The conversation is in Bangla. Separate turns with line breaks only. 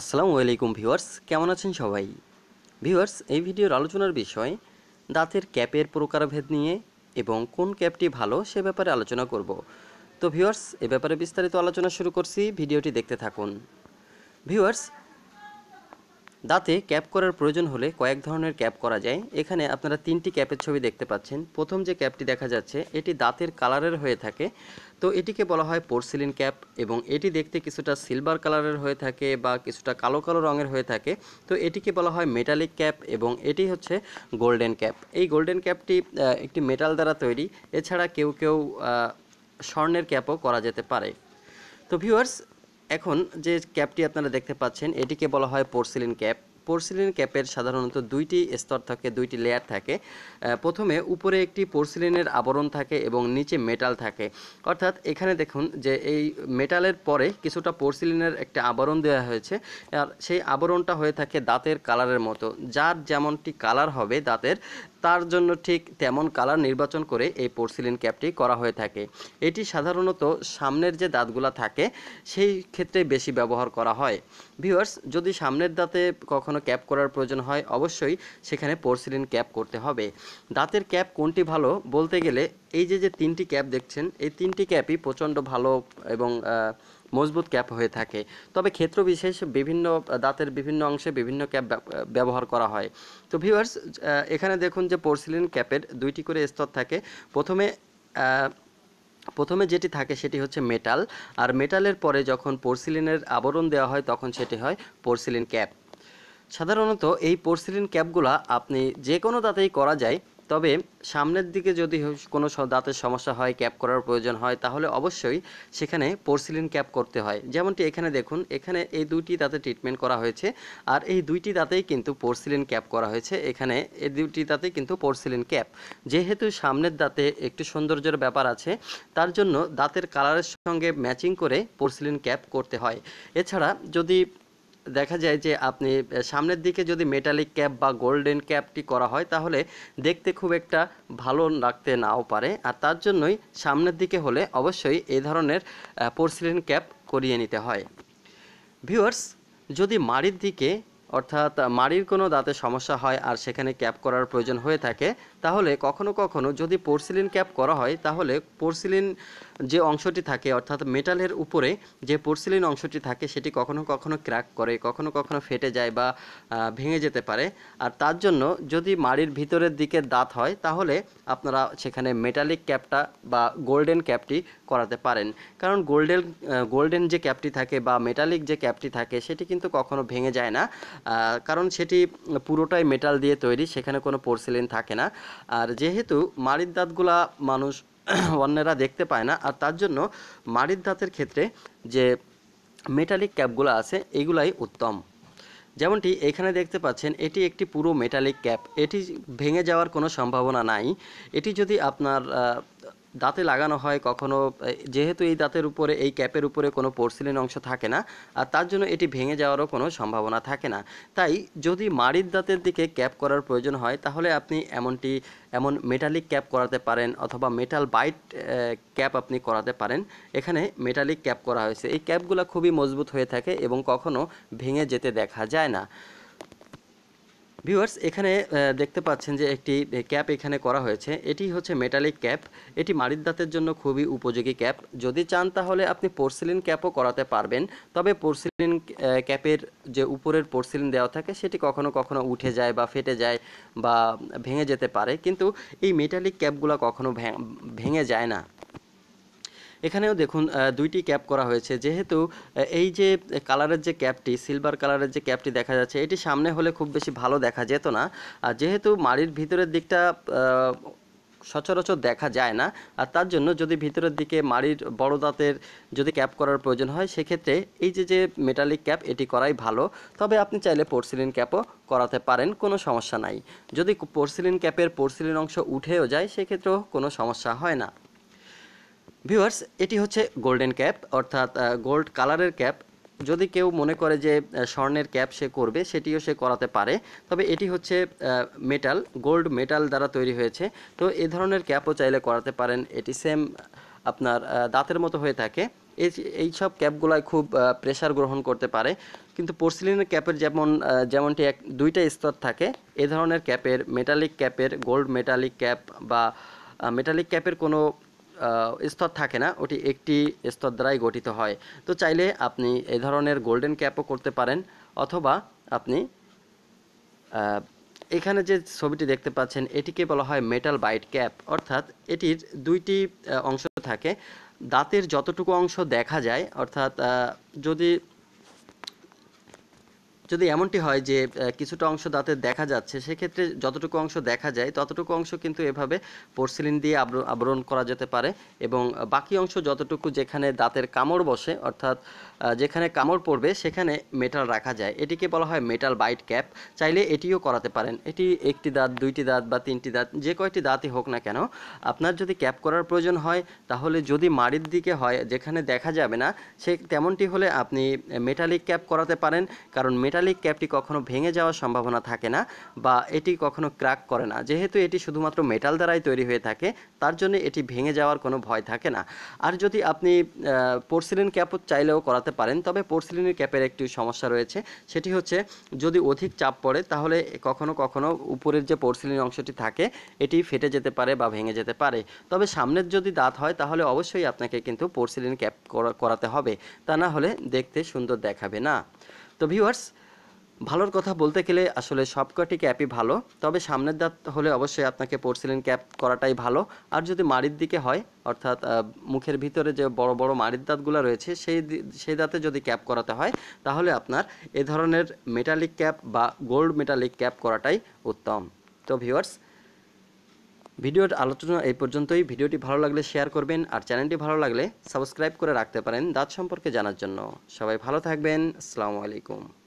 আসসালামু আলাইকুম ভিউয়ার্স কেমন আছেন সবাই ভিউয়ার্স এই ভিডিওর আলোচনার বিষয় দাঁতের ক্যাপের প্রকারভেদ নিয়ে এবং কোন ক্যাপটি ভালো সে ব্যাপারে আলোচনা করব তো ভিউয়ার্স এ ব্যাপারে বিস্তারিত আলোচনা শুরু করছি ভিডিওটি দেখতে থাকুন ভিউয়ার্স দাঁতে ক্যাপ করার প্রয়োজন হলে কয়েক ধরনের ক্যাপ করা যায় এখানে আপনারা তিনটি ক্যাপের ছবি দেখতে পাচ্ছেন প্রথম যে ক্যাপটি দেখা যাচ্ছে এটি দাঁতের কালারের হয়ে থাকে তো এটিকে বলা হয় পোর্সিলিন ক্যাপ এবং এটি দেখতে কিছুটা সিলভার কালারের হয়ে থাকে বা কিছুটা কালো কালো রঙের হয়ে থাকে তো এটিকে বলা হয় মেটালিক ক্যাপ এবং এটি হচ্ছে গোল্ডেন ক্যাপ এই গোল্ডেন ক্যাপটি একটি মেটাল দ্বারা তৈরি এছাড়া কেউ কেউ স্বর্ণের ক্যাপও করা যেতে পারে তো ভিউয়ার্স এখন যে ক্যাপটি আপনারা দেখতে পাচ্ছেন এটিকে বলা হয় পোর্সিলিন ক্যাপ পোর্সিলিন ক্যাপের সাধারণত দুইটি স্তর থাকে দুইটি লেয়ার থাকে প্রথমে উপরে একটি পোর্সিলিনের আবরণ থাকে এবং নিচে মেটাল থাকে অর্থাৎ এখানে দেখুন যে এই মেটালের পরে কিছুটা পোর্সিলিনের একটা আবরণ দেওয়া হয়েছে আর সেই আবরণটা হয়ে থাকে দাঁতের কালারের মতো যার যেমনটি কালার হবে দাঁতের তার জন্য ঠিক তেমন কালার নির্বাচন করে এই পোর্সিলিন ক্যাপটি করা হয়ে থাকে এটি সাধারণত সামনের যে দাঁতগুলো থাকে সেই ক্ষেত্রে বেশি ব্যবহার করা হয় ভিউয়ার্স যদি সামনের দাঁতে কখনো ক্যাপ করার প্রয়োজন হয় অবশ্যই সেখানে পোর্সিলিন ক্যাপ করতে হবে দাঁতের ক্যাপ কোনটি ভালো বলতে গেলে এই যে যে তিনটি ক্যাপ দেখছেন এই তিনটি ক্যাপই প্রচণ্ড ভালো এবং মজবুত ক্যাপ হয়ে থাকে তবে ক্ষেত্র বিশেষ বিভিন্ন দাঁতের বিভিন্ন অংশে বিভিন্ন ক্যাপ ব্যবহার করা হয় তো ভিউয়ার্স এখানে দেখুন যে পোর্সিলিন ক্যাপের দুইটি করে স্তর থাকে প্রথমে প্রথমে যেটি থাকে সেটি হচ্ছে মেটাল আর মেটালের পরে যখন পোর্সিলিনের আবরণ দেওয়া হয় তখন সেটি হয় পোর্সিলিন ক্যাপ সাধারণত এই পোর্সিলিন ক্যাপগুলা আপনি যে কোনো দাঁতেই করা যায় তবে সামনের দিকে যদি কোনো দাঁতের সমস্যা হয় ক্যাপ করার প্রয়োজন হয় তাহলে অবশ্যই সেখানে পোর্সিলিন ক্যাপ করতে হয় যেমনটি এখানে দেখুন এখানে এই দুইটি দাঁতে ট্রিটমেন্ট করা হয়েছে আর এই দুইটি দাঁতেই কিন্তু পোর্সিলিন ক্যাপ করা হয়েছে এখানে এই দুইটি দাঁতেই কিন্তু পোর্সিলিন ক্যাপ যেহেতু সামনের দাঁতে একটু সৌন্দর্যের ব্যাপার আছে তার জন্য দাঁতের কালারের সঙ্গে ম্যাচিং করে পোর্সিলিন ক্যাপ করতে হয় এছাড়া যদি দেখা যায় যে আপনি সামনের দিকে যদি মেটালিক ক্যাপ বা গোল্ডেন ক্যাপটি করা হয় তাহলে দেখতে খুব একটা ভালো লাগতে নাও পারে আর তার জন্যই সামনের দিকে হলে অবশ্যই এ ধরনের পোর্সিলিন ক্যাপ করিয়ে নিতে হয় ভিউয়ার্স যদি মাড়ির দিকে অর্থাৎ মাড়ির কোনো দাঁতে সমস্যা হয় আর সেখানে ক্যাপ করার প্রয়োজন হয়ে থাকে তাহলে কখনো কখনো যদি পোর্সিলিন ক্যাপ করা হয় তাহলে পোর্সিলিন যে অংশটি থাকে অর্থাৎ মেটালের উপরে যে পোর্সিলিন অংশটি থাকে সেটি কখনো কখনো ক্র্যাক করে কখনো কখনো ফেটে যায় বা ভেঙে যেতে পারে আর তার জন্য যদি মাড়ির ভিতরের দিকে দাঁত হয় তাহলে আপনারা সেখানে মেটালিক ক্যাপটা বা গোল্ডেন ক্যাপটি করাতে পারেন কারণ গোল্ডেন গোল্ডেন যে ক্যাপটি থাকে বা মেটালিক যে ক্যাপটি থাকে সেটি কিন্তু কখনো ভেঙে যায় না কারণ সেটি পুরোটাই মেটাল দিয়ে তৈরি সেখানে কোনো পোর্সিলিন থাকে না আর যেহেতু মাড়ির দাঁতগুলা মানুষ অন্যেরা দেখতে পায় না আর তার জন্য মাড়ির দাঁতের ক্ষেত্রে যে মেটালিক ক্যাপগুলো আছে এগুলাই উত্তম যেমনটি এখানে দেখতে পাচ্ছেন এটি একটি পুরো মেটালিক ক্যাপ এটি ভেঙে যাওয়ার কোনো সম্ভাবনা নাই এটি যদি আপনার দাঁতে লাগানো হয় কখনো যেহেতু এই দাঁতের উপরে এই ক্যাপের উপরে কোনো পোর্সিলিন অংশ থাকে না আর তার জন্য এটি ভেঙে যাওয়ারও কোনো সম্ভাবনা থাকে না তাই যদি মাড়ির দাঁতের দিকে ক্যাপ করার প্রয়োজন হয় তাহলে আপনি এমনটি এমন মেটালিক ক্যাপ করাতে পারেন অথবা মেটাল বাইট ক্যাপ আপনি করাতে পারেন এখানে মেটালিক ক্যাপ করা হয়েছে এই ক্যাপগুলো খুবই মজবুত হয়ে থাকে এবং কখনো ভেঙে যেতে দেখা যায় না ভিউয়ার্স এখানে দেখতে পাচ্ছেন যে একটি ক্যাপ এখানে করা হয়েছে এটি হচ্ছে মেটালিক ক্যাপ এটি মারির দাঁতের জন্য খুবই উপযোগী ক্যাপ যদি চান তাহলে আপনি পোর্সিলিন ক্যাপও করাতে পারবেন তবে পোর্সিলিন ক্যাপের যে উপরের পোর্সিলিন দেওয়া থাকে সেটি কখনো কখনো উঠে যায় বা ফেটে যায় বা ভেঙে যেতে পারে কিন্তু এই মেটালিক ক্যাপগুলো কখনো ভেঙে যায় না এখানেও দেখুন দুইটি ক্যাপ করা হয়েছে যেহেতু এই যে কালারের যে ক্যাপটি সিলভার কালারের যে ক্যাপটি দেখা যাচ্ছে এটি সামনে হলে খুব বেশি ভালো দেখা যেত না আর যেহেতু মাড়ির ভিতরের দিকটা সচরাচর দেখা যায় না আর তার জন্য যদি ভিতরের দিকে মাড়ির বড় দাঁতের যদি ক্যাপ করার প্রয়োজন হয় সেক্ষেত্রে এই যে যে মেটালিক ক্যাপ এটি করাই ভালো তবে আপনি চাইলে পোর্সিলিন ক্যাপও করাতে পারেন কোনো সমস্যা নাই যদি পোর্সিলিন ক্যাপের পোর্সিলিন অংশ উঠেও যায় সেক্ষেত্রেও কোনো সমস্যা হয় না ভিউয়ার্স এটি হচ্ছে গোল্ডেন ক্যাপ অর্থাৎ গোল্ড কালারের ক্যাপ যদি কেউ মনে করে যে স্বর্ণের ক্যাপ সে করবে সেটিও সে করাতে পারে তবে এটি হচ্ছে মেটাল গোল্ড মেটাল দ্বারা তৈরি হয়েছে তো এ ধরনের ক্যাপও চাইলে করাতে পারেন এটি সেম আপনার দাঁতের মতো হয়ে থাকে এই সব ক্যাপগুলায় খুব প্রেশার গ্রহণ করতে পারে কিন্তু পোর্সিলিনের ক্যাপের যেমন যেমনটি এক দুইটা স্তর থাকে এ ধরনের ক্যাপের মেটালিক ক্যাপের গোল্ড মেটালিক ক্যাপ বা মেটালিক ক্যাপের কোনো স্তর থাকে না ওটি একটি স্তর দ্বারাই গঠিত হয় তো চাইলে আপনি এই ধরনের গোল্ডেন ক্যাপও করতে পারেন অথবা আপনি এখানে যে ছবিটি দেখতে পাচ্ছেন এটিকে বলা হয় মেটাল বাইট ক্যাপ অর্থাৎ এটির দুইটি অংশ থাকে দাঁতের যতটুকু অংশ দেখা যায় অর্থাৎ যদি যদি এমনটি হয় যে কিছুটা অংশ দাঁতে দেখা যাচ্ছে সেক্ষেত্রে যতটুকু অংশ দেখা যায় ততটুকু অংশ কিন্তু এভাবে পোর্সিলিন দিয়ে আবরণ করা যেতে পারে এবং বাকি অংশ যতটুকু যেখানে দাঁতের কামড় বসে অর্থাৎ যেখানে কামড় পড়বে সেখানে মেটাল রাখা যায় এটিকে বলা হয় মেটাল বাইট ক্যাপ চাইলে এটিও করাতে পারেন এটি একটি দাঁত দুইটি দাঁত বা তিনটি দাঁত যে কয়টি দাঁতই হোক না কেন আপনার যদি ক্যাপ করার প্রয়োজন হয় তাহলে যদি মাড়ির দিকে হয় যেখানে দেখা যাবে না সে তেমনটি হলে আপনি মেটালিক ক্যাপ করাতে পারেন কারণ মেটাল জেনারেলি ক্যাপটি কখনো ভেঙে যাওয়ার সম্ভাবনা থাকে না বা এটি কখনো ক্র্যাক করে না যেহেতু এটি শুধুমাত্র মেটাল দ্বারাই তৈরি হয়ে থাকে তার জন্য এটি ভেঙে যাওয়ার কোনো ভয় থাকে না আর যদি আপনি পোর্সিলিন ক্যাপও চাইলেও করাতে পারেন তবে পোর্সিলিনের ক্যাপের একটি সমস্যা রয়েছে সেটি হচ্ছে যদি অধিক চাপ পড়ে তাহলে কখনো কখনো উপরের যে পোর্সিলিন অংশটি থাকে এটি ফেটে যেতে পারে বা ভেঙে যেতে পারে তবে সামনের যদি দাঁত হয় তাহলে অবশ্যই আপনাকে কিন্তু পোর্সিলিন ক্যাপ করাতে হবে তা না হলে দেখতে সুন্দর দেখাবে না তো ভিউয়ার্স ভালোর কথা বলতে গেলে আসলে সবকটি ক্যাপই ভালো তবে সামনের দাঁত হলে অবশ্যই আপনাকে পোর্সিলিন ক্যাপ করাটাই ভালো আর যদি মাড়ির দিকে হয় অর্থাৎ মুখের ভিতরে যে বড় বড় মাড়ির দাঁতগুলো রয়েছে সেই সেই দাঁতে যদি ক্যাপ করাতে হয় তাহলে আপনার এ ধরনের মেটালিক ক্যাপ বা গোল্ড মেটালিক ক্যাপ করাটাই উত্তম তো ভিউয়ার্স ভিডিওর আলোচনা এই পর্যন্তই ভিডিওটি ভালো লাগলে শেয়ার করবেন আর চ্যানেলটি ভালো লাগলে সাবস্ক্রাইব করে রাখতে পারেন দাঁত সম্পর্কে জানার জন্য সবাই ভালো থাকবেন আসসালামু আলাইকুম